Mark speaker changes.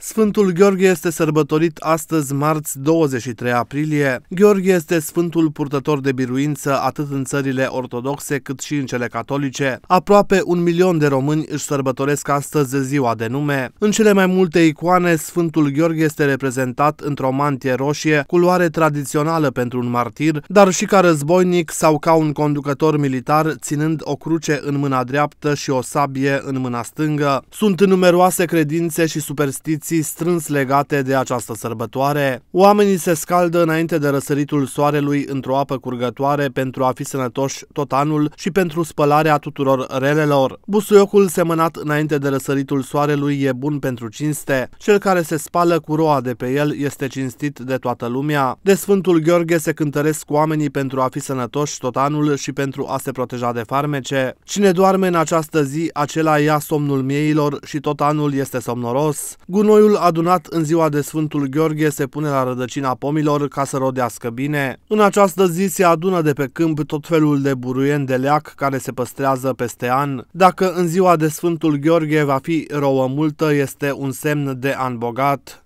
Speaker 1: Sfântul Gheorghe este sărbătorit astăzi, marți 23 aprilie. Gheorghe este sfântul purtător de biruință atât în țările ortodoxe cât și în cele catolice. Aproape un milion de români își sărbătoresc astăzi ziua de nume. În cele mai multe icoane, Sfântul Gheorghe este reprezentat într-o mantie roșie, culoare tradițională pentru un martir, dar și ca războinic sau ca un conducător militar, ținând o cruce în mâna dreaptă și o sabie în mâna stângă. Sunt numeroase credințe și superstiții tradiții strâns legate de această sărbătoare. Oamenii se scaldă înainte de răsăritul soarelui într-o apă curgătoare pentru a fi sănătoși tot anul și pentru spălarea tuturor relelor. Busuiocul semănat înainte de răsăritul soarelui e bun pentru cinste. Cel care se spală cu roa de pe el este cinstit de toată lumea. De Sfântul Gheorghe se cântăresc oamenii pentru a fi sănătoși tot anul și pentru a se proteja de farmece. Cine doarme în această zi, acela ia somnul mieilor și tot anul este somnoros. Gunoi Noroiul adunat în ziua de Sfântul Gheorghe se pune la rădăcina pomilor ca să rodească bine. În această zi se adună de pe câmp tot felul de buruieni de leac care se păstrează peste an. Dacă în ziua de Sfântul Gheorghe va fi rouă multă, este un semn de an bogat.